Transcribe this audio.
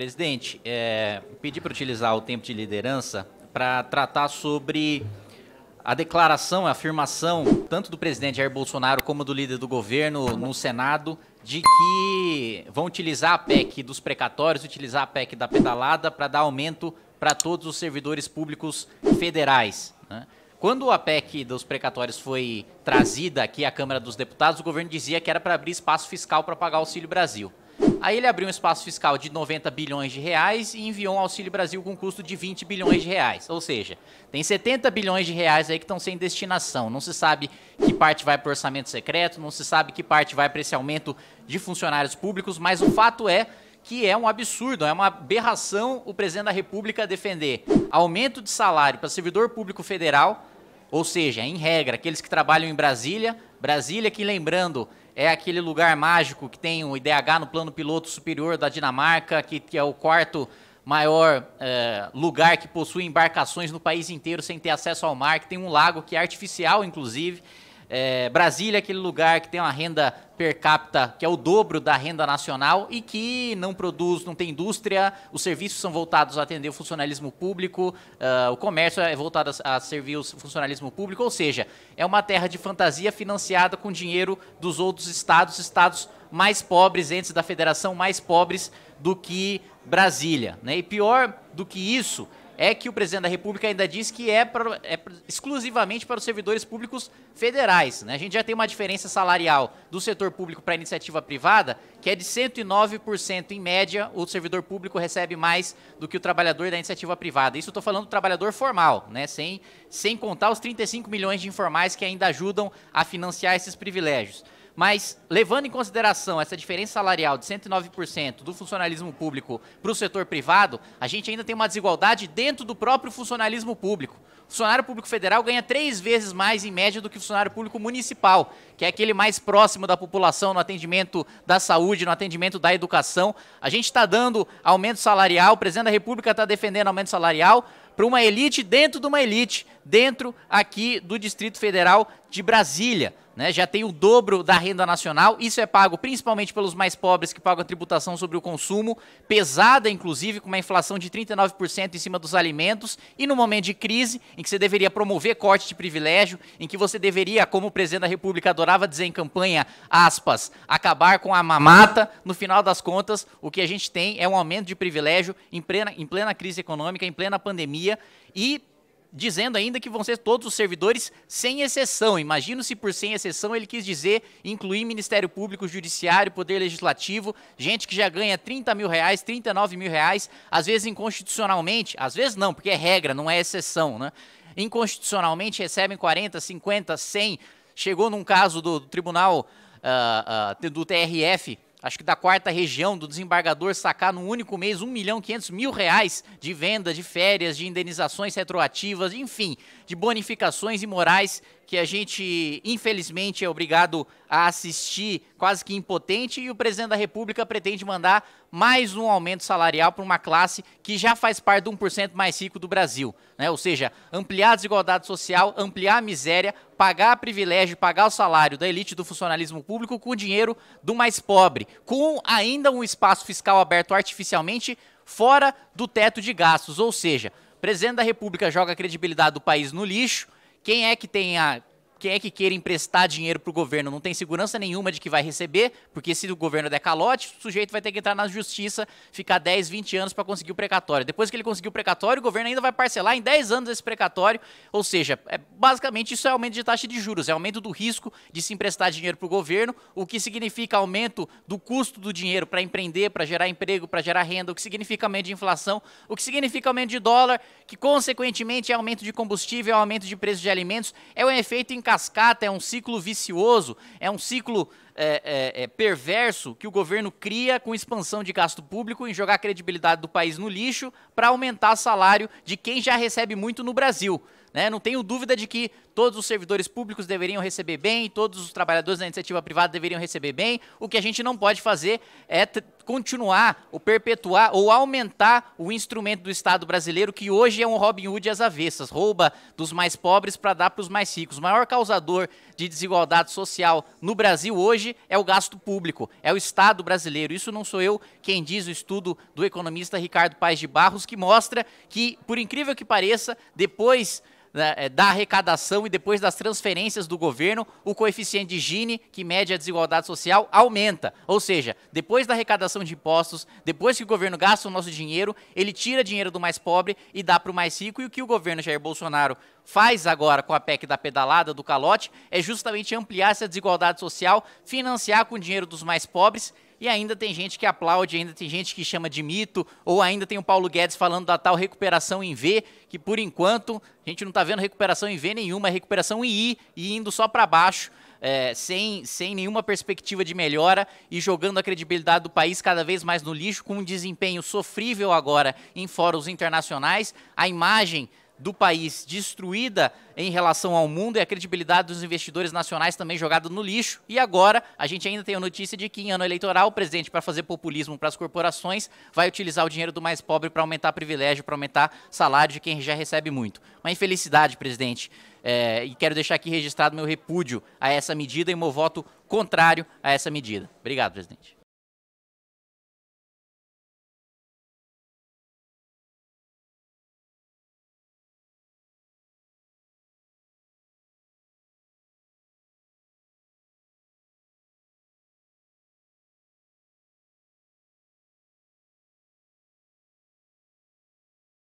Presidente, é, pedi para utilizar o tempo de liderança para tratar sobre a declaração, a afirmação, tanto do presidente Jair Bolsonaro como do líder do governo no Senado, de que vão utilizar a PEC dos precatórios, utilizar a PEC da pedalada para dar aumento para todos os servidores públicos federais. Né? Quando a PEC dos precatórios foi trazida aqui à Câmara dos Deputados, o governo dizia que era para abrir espaço fiscal para pagar o Auxílio Brasil. Aí ele abriu um espaço fiscal de 90 bilhões de reais e enviou um Auxílio Brasil com custo de 20 bilhões de reais. Ou seja, tem 70 bilhões de reais aí que estão sem destinação. Não se sabe que parte vai para o orçamento secreto, não se sabe que parte vai para esse aumento de funcionários públicos, mas o fato é que é um absurdo, é uma aberração o presidente da República defender aumento de salário para servidor público federal, ou seja, em regra, aqueles que trabalham em Brasília, Brasília que lembrando é aquele lugar mágico que tem o IDH no plano piloto superior da Dinamarca, que, que é o quarto maior é, lugar que possui embarcações no país inteiro sem ter acesso ao mar, que tem um lago que é artificial, inclusive, é, Brasília é aquele lugar que tem uma renda per capita que é o dobro da renda nacional e que não produz, não tem indústria, os serviços são voltados a atender o funcionalismo público, uh, o comércio é voltado a, a servir o funcionalismo público, ou seja, é uma terra de fantasia financiada com dinheiro dos outros estados, estados mais pobres, entes da federação mais pobres do que Brasília. Né? E pior do que isso, é que o presidente da República ainda diz que é, pra, é exclusivamente para os servidores públicos federais. Né? A gente já tem uma diferença salarial do setor público para a iniciativa privada, que é de 109% em média, o servidor público recebe mais do que o trabalhador da iniciativa privada. Isso estou falando do trabalhador formal, né? sem, sem contar os 35 milhões de informais que ainda ajudam a financiar esses privilégios. Mas levando em consideração essa diferença salarial de 109% do funcionalismo público para o setor privado, a gente ainda tem uma desigualdade dentro do próprio funcionalismo público. O funcionário público federal ganha três vezes mais em média do que o funcionário público municipal, que é aquele mais próximo da população no atendimento da saúde, no atendimento da educação. A gente está dando aumento salarial, o presidente da República está defendendo aumento salarial para uma elite dentro de uma elite, dentro aqui do Distrito Federal de Brasília né, já tem o dobro da renda nacional. Isso é pago principalmente pelos mais pobres que pagam a tributação sobre o consumo, pesada inclusive, com uma inflação de 39% em cima dos alimentos. E no momento de crise, em que você deveria promover corte de privilégio, em que você deveria, como o presidente da República adorava dizer em campanha, aspas, acabar com a mamata, no final das contas, o que a gente tem é um aumento de privilégio em plena, em plena crise econômica, em plena pandemia. E dizendo ainda que vão ser todos os servidores sem exceção. Imagino se por sem exceção ele quis dizer incluir Ministério Público, Judiciário, Poder Legislativo, gente que já ganha 30 mil reais, 39 mil reais, às vezes inconstitucionalmente, às vezes não, porque é regra, não é exceção, né? Inconstitucionalmente recebem 40, 50, 100. Chegou num caso do Tribunal uh, uh, do TRF, acho que da quarta região, do desembargador sacar num único mês 1 milhão 500 mil reais de venda, de férias, de indenizações retroativas, enfim, de bonificações imorais que a gente, infelizmente, é obrigado a assistir quase que impotente, e o presidente da República pretende mandar mais um aumento salarial para uma classe que já faz parte do 1% mais rico do Brasil. Né? Ou seja, ampliar a desigualdade social, ampliar a miséria, pagar privilégio, pagar o salário da elite do funcionalismo público com o dinheiro do mais pobre, com ainda um espaço fiscal aberto artificialmente fora do teto de gastos. Ou seja, Presidente da República joga a credibilidade do país no lixo. Quem é que tem a quem é que queira emprestar dinheiro para o governo não tem segurança nenhuma de que vai receber, porque se o governo der calote, o sujeito vai ter que entrar na justiça, ficar 10, 20 anos para conseguir o precatório. Depois que ele conseguir o precatório, o governo ainda vai parcelar em 10 anos esse precatório, ou seja, é, basicamente isso é aumento de taxa de juros, é aumento do risco de se emprestar dinheiro para o governo, o que significa aumento do custo do dinheiro para empreender, para gerar emprego, para gerar renda, o que significa aumento de inflação, o que significa aumento de dólar, que consequentemente é aumento de combustível, é aumento de preço de alimentos, é um efeito em cascata, é um ciclo vicioso, é um ciclo é, é, é, perverso que o governo cria com expansão de gasto público em jogar a credibilidade do país no lixo para aumentar o salário de quem já recebe muito no Brasil. Né? Não tenho dúvida de que todos os servidores públicos deveriam receber bem, todos os trabalhadores da iniciativa privada deveriam receber bem. O que a gente não pode fazer é continuar ou perpetuar ou aumentar o instrumento do Estado brasileiro, que hoje é um Robin Hood às avessas, rouba dos mais pobres para dar para os mais ricos. O maior causador de desigualdade social no Brasil hoje é o gasto público, é o Estado brasileiro. Isso não sou eu quem diz, o estudo do economista Ricardo Paes de Barros, que mostra que, por incrível que pareça, depois né, é, da arrecadação e depois das transferências do governo, o coeficiente de Gini, que mede a desigualdade social, aumenta. Ou seja, depois da arrecadação de impostos, depois que o governo gasta o nosso dinheiro, ele tira dinheiro do mais pobre e dá para o mais rico. E o que o governo Jair Bolsonaro faz agora com a PEC da pedalada, do calote, é justamente ampliar essa desigualdade social, financiar com o dinheiro dos mais pobres e ainda tem gente que aplaude, ainda tem gente que chama de mito, ou ainda tem o Paulo Guedes falando da tal recuperação em V, que por enquanto a gente não está vendo recuperação em V nenhuma, é recuperação em I e indo só para baixo. É, sem, sem nenhuma perspectiva de melhora e jogando a credibilidade do país cada vez mais no lixo, com um desempenho sofrível agora em fóruns internacionais. A imagem do país destruída em relação ao mundo e a credibilidade dos investidores nacionais também jogado no lixo. E agora a gente ainda tem a notícia de que em ano eleitoral o presidente para fazer populismo para as corporações vai utilizar o dinheiro do mais pobre para aumentar privilégio, para aumentar salário de quem já recebe muito. Uma infelicidade, presidente. É, e quero deixar aqui registrado meu repúdio a essa medida e meu voto contrário a essa medida. Obrigado, presidente.